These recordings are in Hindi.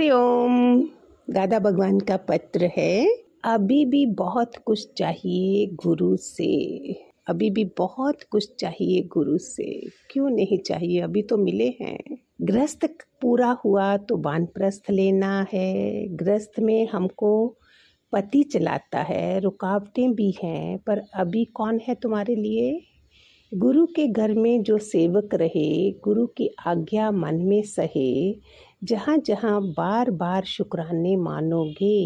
हरिओम दादा भगवान का पत्र है अभी भी बहुत कुछ चाहिए गुरु से अभी भी बहुत कुछ चाहिए गुरु से क्यों नहीं चाहिए अभी तो मिले हैं ग्रस्त पूरा हुआ तो प्रस्थ लेना है ग्रस्त में हमको पति चलाता है रुकावटें भी हैं पर अभी कौन है तुम्हारे लिए गुरु के घर में जो सेवक रहे गुरु की आज्ञा मन में सहे जहाँ जहाँ बार बार शुक्राने मानोगे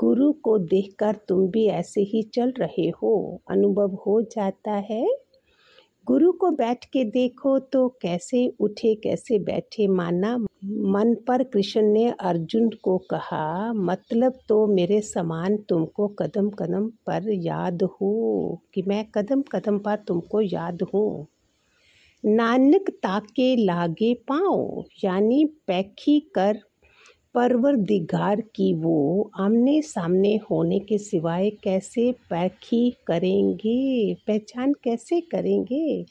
गुरु को देखकर तुम भी ऐसे ही चल रहे हो अनुभव हो जाता है गुरु को बैठ के देखो तो कैसे उठे कैसे बैठे माना मन पर कृष्ण ने अर्जुन को कहा मतलब तो मेरे समान तुमको कदम कदम पर याद हो कि मैं कदम कदम पर तुमको याद हूँ नानक ताके लागे पाओ यानी पैखी कर परवर दिगार की वो आमने सामने होने के सिवाय कैसे पैखी करेंगे पहचान कैसे करेंगे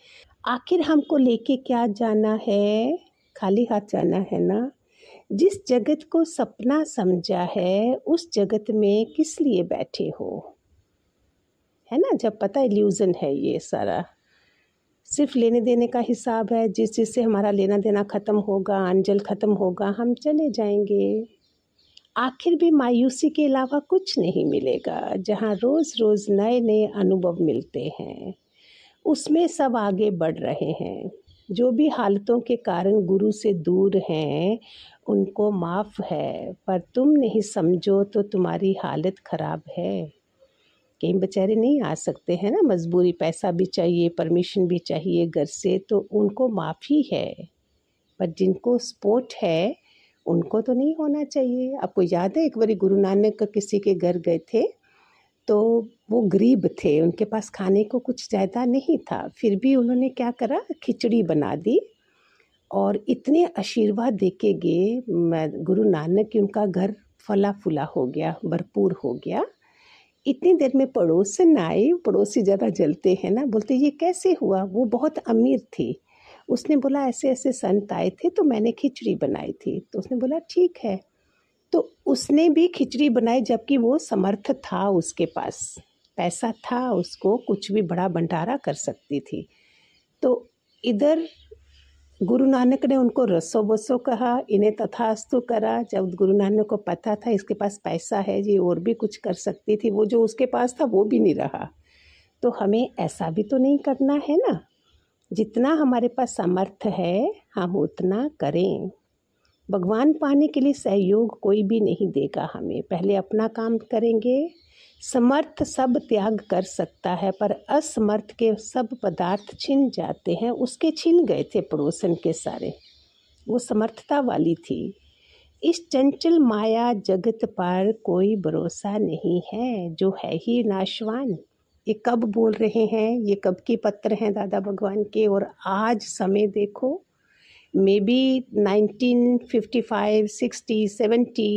आखिर हमको लेके क्या जाना है खाली हाथ जाना है ना जिस जगत को सपना समझा है उस जगत में किस लिए बैठे हो है ना जब पता इल्यूज़न है ये सारा सिर्फ लेने देने का हिसाब है जिस चीज़ से हमारा लेना देना ख़त्म होगा अंजल ख़त्म होगा हम चले जाएंगे आखिर भी मायूसी के अलावा कुछ नहीं मिलेगा जहाँ रोज़ रोज़ नए नए अनुभव मिलते हैं उसमें सब आगे बढ़ रहे हैं जो भी हालतों के कारण गुरु से दूर हैं उनको माफ़ है पर तुम नहीं समझो तो तुम्हारी हालत ख़राब है कहीं बेचारे नहीं आ सकते हैं ना मजबूरी पैसा भी चाहिए परमिशन भी चाहिए घर से तो उनको माफ़ी है पर जिनको स्पोर्ट है उनको तो नहीं होना चाहिए आपको याद है एक बार गुरु नानक किसी के घर गए थे तो वो गरीब थे उनके पास खाने को कुछ ज़्यादा नहीं था फिर भी उन्होंने क्या करा खिचड़ी बना दी और इतने आशीर्वाद के गए गुरु नानक की उनका घर फला फुला हो गया भरपूर हो गया इतनी देर में पड़ोसन आए पड़ोसी ज़्यादा जलते हैं ना बोलते ये कैसे हुआ वो बहुत अमीर थी उसने बोला ऐसे ऐसे संत आए थे तो मैंने खिचड़ी बनाई थी तो उसने बोला ठीक है तो उसने भी खिचड़ी बनाई जबकि वो समर्थ था उसके पास पैसा था उसको कुछ भी बड़ा भंडारा कर सकती थी तो इधर गुरु नानक ने उनको रसो बसो कहा इन्हें तथास्तु करा जब गुरु नानक को पता था इसके पास पैसा है ये और भी कुछ कर सकती थी वो जो उसके पास था वो भी नहीं रहा तो हमें ऐसा भी तो नहीं करना है ना जितना हमारे पास सामर्थ्य है हम उतना करें भगवान पाने के लिए सहयोग कोई भी नहीं देगा हमें पहले अपना काम करेंगे समर्थ सब त्याग कर सकता है पर असमर्थ के सब पदार्थ छिन जाते हैं उसके छिन गए थे पड़ोसन के सारे वो समर्थता वाली थी इस चंचल माया जगत पर कोई भरोसा नहीं है जो है ही नाशवान ये कब बोल रहे हैं ये कब के पत्र हैं दादा भगवान के और आज समय देखो maybe nineteen fifty five sixty seventy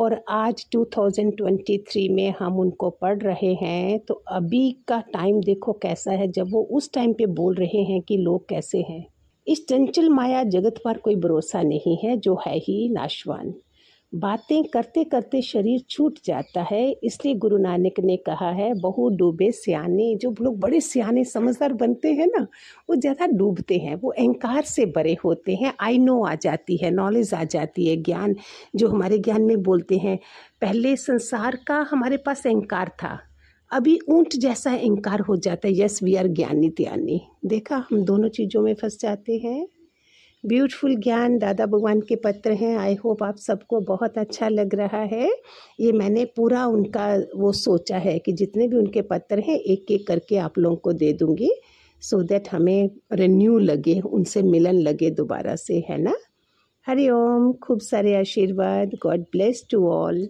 और आज 2023 में हम उनको पढ़ रहे हैं तो अभी का टाइम देखो कैसा है जब वो उस टाइम पे बोल रहे हैं कि लोग कैसे हैं इस चंचल माया जगत पर कोई भरोसा नहीं है जो है ही नाशवान बातें करते करते शरीर छूट जाता है इसलिए गुरु नानक ने कहा है बहु डूबे सियाने जो लोग बड़े सियाने समझदार बनते हैं ना वो ज़्यादा डूबते हैं वो अहंकार से बड़े होते हैं आई नो आ जाती है नॉलेज आ जाती है ज्ञान जो हमारे ज्ञान में बोलते हैं पहले संसार का हमारे पास अहंकार था अभी ऊंट जैसा अहंकार हो जाता है यस वी आर ज्ञानी त्यानी देखा हम दोनों चीज़ों में फंस जाते हैं ब्यूटीफुल ज्ञान दादा भगवान के पत्र हैं आई होप आप सबको बहुत अच्छा लग रहा है ये मैंने पूरा उनका वो सोचा है कि जितने भी उनके पत्र हैं एक एक करके आप लोगों को दे दूँगी सो so दैट हमें रिन्यू लगे उनसे मिलन लगे दोबारा से है ना हरिओम खूब सारे आशीर्वाद गॉड ब्लेस टू ऑल